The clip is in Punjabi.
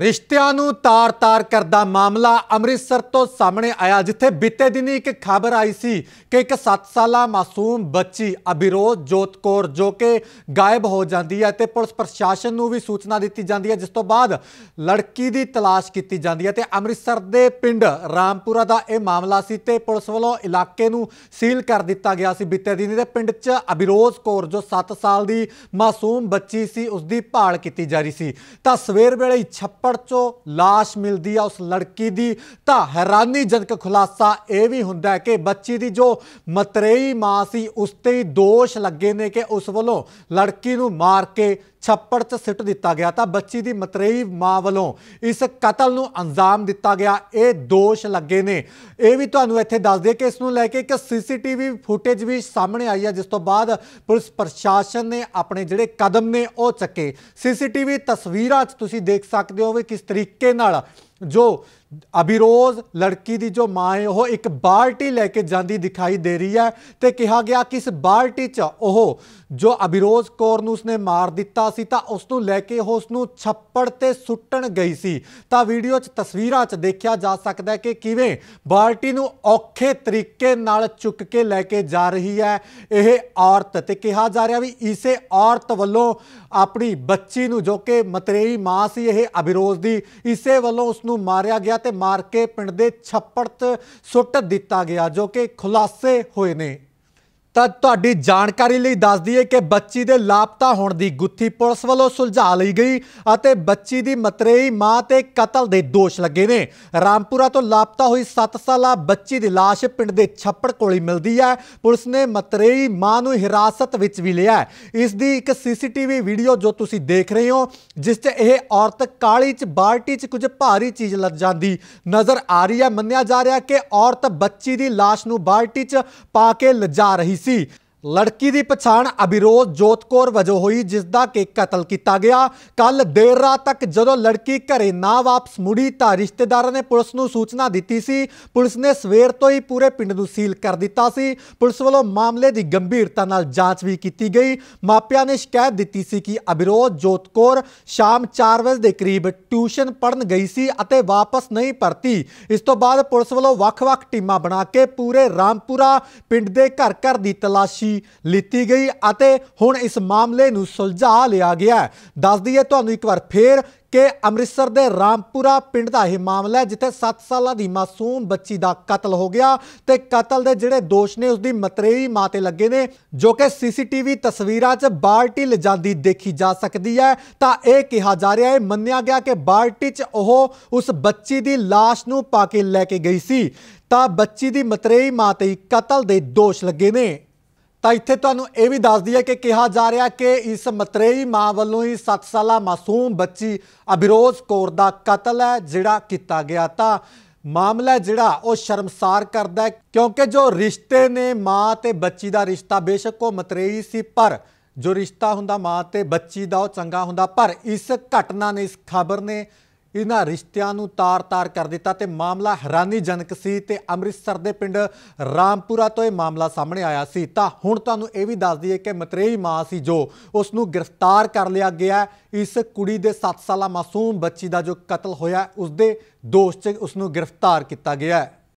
ਰਿਸ਼ਤਿਆਂ ਨੂੰ ਤਾਰ-ਤਾਰ ਕਰਦਾ ਮਾਮਲਾ ਅੰਮ੍ਰਿਤਸਰ ਤੋਂ ਸਾਹਮਣੇ ਆਇਆ ਜਿੱਥੇ ਬੀਤੇ ਦਿਨੀ ਇੱਕ ਖਬਰ ਆਈ ਸੀ ਕਿ ਇੱਕ 7 ਸਾਲਾ ਮਾਸੂਮ ਬੱਚੀ ਅਬਿਰੋਜ ਜੋਤਕੌਰ ਜੋ ਕਿ ਗਾਇਬ ਹੋ ਜਾਂਦੀ ਹੈ ਤੇ ਪੁਲਿਸ ਪ੍ਰਸ਼ਾਸਨ ਨੂੰ ਵੀ ਸੂਚਨਾ ਦਿੱਤੀ ਜਾਂਦੀ ਹੈ ਜਿਸ ਤੋਂ ਬਾਅਦ ਲੜਕੀ ਦੀ ਤਲਾਸ਼ ਕੀਤੀ ਜਾਂਦੀ ਹੈ ਤੇ ਅੰਮ੍ਰਿਤਸਰ ਦੇ ਪਿੰਡ ਰਾਮਪੁਰਾ ਦਾ ਇਹ ਮਾਮਲਾ ਸੀ ਤੇ ਪੁਲਿਸ ਵੱਲੋਂ ਇਲਾਕੇ ਨੂੰ ਸੀਲ ਕਰ ਦਿੱਤਾ ਗਿਆ ਸੀ ਬੀਤੇ ਦਿਨੀ ਦੇ ਪਿੰਡ 'ਚ ਅਬਿਰੋਜ ਕੌਰ ਜੋ 7 ਸਾਲ ਦੀ ਮਾਸੂਮ ਬੱਚੀ ਸੀ ਉਸ ਦੀ ਭਾਲ ਕੀਤੀ ਜਾ ਰਹੀ ਸੀ ਤਾਂ ਸਵੇਰ ਵੇਲੇ 6 ਛੱਪੜ ਚੋਂ লাশ ਮਿਲਦੀ ਆ ਉਸ ਲੜਕੀ ਦੀ ਤਾਂ ਹੈਰਾਨੀਜਨਕ ਖੁਲਾਸਾ ਇਹ ਵੀ ਹੁੰਦਾ ਕਿ ਬੱਚੀ ਦੀ ਜੋ ਮਤਰੇਈ ਮਾਂ ਸੀ ਉਸ ਤੇ ਹੀ ਦੋਸ਼ ਲੱਗੇ ਨੇ ਕਿ ਉਸ ਵੱਲੋਂ ਲੜਕੀ ਨੂੰ ਮਾਰ ਕੇ ਛੱਪੜ 'ਚ ਸਿੱਟ ਦਿੱਤਾ ਗਿਆ ਤਾਂ ਬੱਚੀ ਦੀ ਮਤਰੇਈ ਮਾਂ ਵੱਲੋਂ ਇਸ ਕਤਲ ਨੂੰ ਅੰਜਾਮ ਦਿੱਤਾ ਗਿਆ ਇਹ ਦੋਸ਼ ਲੱਗੇ ਨੇ ਇਹ ਵੀ ਤੁਹਾਨੂੰ ਇੱਥੇ ਦੱਸ ਦਈਏ ਕਿ ਇਸ ਨੂੰ ਲੈ ਕੇ ਇੱਕ ਸੀਸੀਟੀਵੀ ਫੁਟੇਜ ਵੀ ਸਾਹਮਣੇ ਆਈ ਹੈ ਜਿਸ ਤੋਂ ਬਾਅਦ ਪੁਲਿਸ ਪ੍ਰਸ਼ਾਸਨ ਨੇ ਆਪਣੇ ਜਿਹੜੇ ਕਦਮ ਨੇ ਉਹ ਚੱਕੇ ਸੀਸੀਟੀਵੀ ਤਸਵੀਰਾਂ 'ਚ ਤੁਸੀਂ ਦੇਖ ਸਕਦੇ ਹੋ ਵੀ ਕਿਸ ਤਰੀਕੇ ਨਾਲ ਜੋ ਅਬਿਰੋਜ਼ ਲੜਕੀ ਦੀ ਜੋ ਮਾਂ ਹੈ ਉਹ ਇੱਕ ਬਾਲਟੀ ਲੈ ਕੇ ਜਾਂਦੀ ਦਿਖਾਈ ਦੇ ਰਹੀ ਹੈ ਤੇ ਕਿਹਾ ਗਿਆ ਕਿ ਇਸ ਬਾਲਟੀ 'ਚ ਉਹ ਜੋ ਅਬਿਰੋਜ਼ ਕੌਰ ਨੂੰ ਉਸਨੇ ਮਾਰ ਦਿੱਤਾ ਸੀ ਤਾਂ ਉਸ ਨੂੰ ਲੈ ਕੇ ਉਹ ਉਸ ਨੂੰ ਛੱਪੜ ਤੇ ਸੁੱਟਣ ਗਈ ਸੀ ਤਾਂ ਵੀਡੀਓ 'ਚ ਤਸਵੀਰਾਂ 'ਚ ਦੇਖਿਆ ਜਾ ਸਕਦਾ ਹੈ ਕਿ ਕਿਵੇਂ ਬਾਲਟੀ ਨੂੰ ਔਖੇ ਤਰੀਕੇ ਨਾਲ ਚੁੱਕ ਕੇ ਲੈ ਕੇ ਜਾ ਰਹੀ ਹੈ ਇਹ ਔਰਤ ਤੇ ਕਿਹਾ ਜਾ ਰਿਹਾ ਵੀ ਇਸੇ ਔਰਤ ਵੱਲੋਂ ਆਪਣੀ ਬੱਚੀ ਨੂੰ ਜੋ ਕਿ ਮਤਰੇਈ ਮਾਂ ਸੀ ਇਹ ਅਬਿਰੋਜ਼ ਦੀ ਇਸੇ ਵੱਲੋਂ ਉਸ ਨੂੰ ਮਾਰਿਆ ਗਿਆ ਤੇ ਮਾਰ ਕੇ ਪਿੰਡ ਦੇ ਛੱਪੜ 'ਚ ਸੁੱਟ ਦਿੱਤਾ ਗਿਆ ਜੋ ਕਿ ਖੁਲਾਸੇ ਹੋਏ ਨੇ ਤਾਂ ਤੁਹਾਡੀ ਜਾਣਕਾਰੀ ਲਈ ਦੱਸ ਦਈਏ ਕਿ ਬੱਚੀ ਦੇ ਲਾਪਤਾ ਹੋਣ ਦੀ ਗੁੱਥੀ ਪੁਲਿਸ ਵੱਲੋਂ ਸੁਲਝਾ ਲਈ ਗਈ ਅਤੇ ਬੱਚੀ ਦੀ ਮਤਰੇਈ ਮਾਂ ਤੇ ਕਤਲ ਦੇ ਦੋਸ਼ ਲੱਗੇ ਨੇ ਰਾਮਪੁਰਾ ਤੋਂ ਲਾਪਤਾ ਹੋਈ 7 ਸਾਲਾ ਬੱਚੀ ਦੀ লাশ ਪਿੰਡ ਦੇ ਛੱਪੜ ਕੋਲੇ ਮਿਲਦੀ ਹੈ ਪੁਲਿਸ ਨੇ ਮਤਰੇਈ ਮਾਂ ਨੂੰ ਹਿਰਾਸਤ ਵਿੱਚ ਵੀ ਲਿਆ ਇਸ ਦੀ ਇੱਕ ਸੀਸੀਟੀਵੀ ਵੀਡੀਓ ਜੋ ਤੁਸੀਂ ਦੇਖ ਰਹੇ ਹੋ ਜਿਸ 'ਚ ਇਹ ਔਰਤ ਕਾਲੀ 'ਚ ਬਾਲਟੀ 'ਚ ਕੁਝ ਭਾਰੀ ਚੀਜ਼ ਲੱਦ ਜਾਂਦੀ ਨਜ਼ਰ ਆ ਰਹੀ ਹੈ ਮੰਨਿਆ ਜਾ ਰਿਹਾ ਕਿ ਔਰਤ ਬੱਚੀ ਦੀ লাশ ਨੂੰ ਬਾਲਟੀ 'ਚ ਪਾ ਕੇ ਲਿਜਾ ਰਹੀ see ਲੜਕੀ ਦੀ ਪਛਾਣ ਅਬਿਰੋਜ਼ ਜੋਤਕੌਰ ਵਜੋਂ ਹੋਈ ਜਿਸ ਦਾ ਕਿ ਕਤਲ ਕੀਤਾ ਗਿਆ ਕੱਲ ਦੇਰ ਰਾਤ ਤੱਕ ਜਦੋਂ ਲੜਕੀ ਘਰੇ ਨਾ ਵਾਪਸ ਮੁੜੀ ਤਾਂ ਰਿਸ਼ਤੇਦਾਰਾਂ ਨੇ ਪੁਲਿਸ ਨੂੰ ਸੂਚਨਾ ਦਿੱਤੀ ਸੀ ਪੁਲਿਸ ਨੇ ਸਵੇਰ ਤੋਂ ਹੀ ਪੂਰੇ ਪਿੰਡ ਨੂੰ ਸੀਲ ਕਰ ਦਿੱਤਾ ਸੀ ਪੁਲਿਸ ਵੱਲੋਂ ਮਾਮਲੇ ਦੀ ਗੰਭੀਰਤਾ ਨਾਲ ਜਾਂਚ ਵੀ ਕੀਤੀ ਗਈ ਮਾਪਿਆਂ ਨੇ ਸ਼ਿਕਾਇਤ ਦਿੱਤੀ ਸੀ ਕਿ ਅਬਿਰੋਜ਼ ਜੋਤਕੌਰ ਸ਼ਾਮ 4 ਵਜੇ ਦੇ ਕਰੀਬ ਟਿਊਸ਼ਨ ਪੜਨ ਗਈ ਸੀ ਅਤੇ ਵਾਪਸ ਨਹੀਂ ਪਰਤੀ ਇਸ ਤੋਂ ਬਾਅਦ ਪੁਲਿਸ ਵੱਲੋਂ ਵੱਖ-ਵੱਖ ਟੀਮਾਂ ਬਣਾ ਕੇ ਪੂਰੇ ਰਾਮਪੁਰਾ ਪਿੰਡ ਦੇ ਘਰ-ਘਰ ਦੀ ਤਲਾਸ਼ੀ ਵੀ ਲਿੱਤੀ ਗਈ ਅਤੇ ਹੁਣ ਇਸ ਮਾਮਲੇ ਨੂੰ ਸੁਲਝਾ ਲਿਆ ਗਿਆ ਦੱਸ ਦਈਏ ਤੁਹਾਨੂੰ ਇੱਕ ਵਾਰ ਫੇਰ ਕਿ ਅੰਮ੍ਰਿਤਸਰ ਦੇ ਰਾਮਪੁਰਾ ਪਿੰਡ ਦਾ ਇਹ ਮਾਮਲਾ ਜਿੱਥੇ 7 ਸਾਲਾਂ ਦੀ ਮਾਸੂਮ ਬੱਚੀ ਦਾ ਕਤਲ ਹੋ ਗਿਆ ਤੇ ਕਤਲ ਦੇ ਜਿਹੜੇ ਦੋਸ਼ ਨੇ ਉਸ ਦੀ ਮਤਰੇਈ ਮਾਂ ਤੇ ਲੱਗੇ ਨੇ ਜੋ ਕਿ ਸੀਸੀਟੀਵੀ ਤਸਵੀਰਾਂ 'ਚ ਬਾਲਟੀ ਲਜਾਂਦੀ ਦੇਖੀ ਜਾ ਸਕਦੀ ਹੈ ਤਾਂ ਇਹ ਕਿਹਾ ਜਾ ਰਿਹਾ ਹੈ ਮੰਨਿਆ ਗਿਆ ਕਿ ਬਾਲਟੀ 'ਚ ਉਹ ਉਸ ਬੱਚੀ ਦੀ লাশ ਨੂੰ ਪਾ ਕੇ ਲੈ ਕੇ ਗਈ ਸੀ ਤਾਂ ਬੱਚੀ ਦੀ ਮਤਰੇਈ ਮਾਂ ਤੇ ਕਤਲ ਦੇ ਦੋਸ਼ ਲੱਗੇ ਨੇ ਤਾਂ ਇੱਥੇ ਤੁਹਾਨੂੰ ਇਹ ਵੀ ਦੱਸ ਦਈਏ ਕਿ ਕਿਹਾ ਜਾ ਰਿਹਾ ਕਿ ਇਸ ਮਤਰੇਈ ਮਾਂ ਵੱਲੋਂ ਹੀ 7 ਸਾਲਾ ਮਾਸੂਮ ਬੱਚੀ ਅਬਿਰੋਜ਼ ਕੋਰ ਦਾ ਕਤਲ ਹੈ ਜਿਹੜਾ ਕੀਤਾ ਗਿਆ ਤਾਂ ਮਾਮਲਾ ਜਿਹੜਾ ਉਹ ਸ਼ਰਮਸਾਰ ਕਰਦਾ ਹੈ ਕਿਉਂਕਿ ਜੋ ਰਿਸ਼ਤੇ ਨੇ ਮਾਂ ਤੇ ਬੱਚੀ ਦਾ ਰਿਸ਼ਤਾ ਬੇਸ਼ੱਕ ਉਹ ਮਤਰੇਈ ਸੀ ਪਰ ਜੋ ਰਿਸ਼ਤਾ ਹੁੰਦਾ ਮਾਂ ਤੇ ਬੱਚੀ ਦਾ ਉਹ ਚੰਗਾ ਹੁੰਦਾ ਪਰ ਇਸ ਘਟਨਾ ਨੇ ਇਸ ਖਬਰ ਨੇ ਇਹਨਾਂ ਰਿਸ਼ਤਿਆਂ ਨੂੰ ਤਾਰ-ਤਾਰ ਕਰ ਦਿੱਤਾ ਤੇ ਮਾਮਲਾ ਹੈਰਾਨੀਜਨਕ ਸੀ ਤੇ ਅੰਮ੍ਰਿਤਸਰ ਦੇ ਪਿੰਡ ਰਾਮਪੁਰਾ ਤੋਂ ਇਹ ਮਾਮਲਾ ਸਾਹਮਣੇ ਆਇਆ ਸੀ ਤਾਂ ਹੁਣ ਤੁਹਾਨੂੰ ਇਹ ਵੀ ਦੱਸ ਦਈਏ ਕਿ ਮਤਰੇਈ ਮਾਂ ਸੀ ਜੋ ਉਸ ਨੂੰ ਗ੍ਰਿਫਤਾਰ ਕਰ ਲਿਆ ਗਿਆ ਇਸ ਕੁੜੀ ਦੇ 7 ਸਾਲਾ ਮਾਸੂਮ ਬੱਚੀ ਦਾ ਜੋ ਕਤਲ ਹੋਇਆ ਉਸ ਦੇ ਦੋਸ਼ 'ਚ ਉਸ ਨੂੰ ਗ੍ਰਿਫਤਾਰ ਕੀਤਾ ਗਿਆ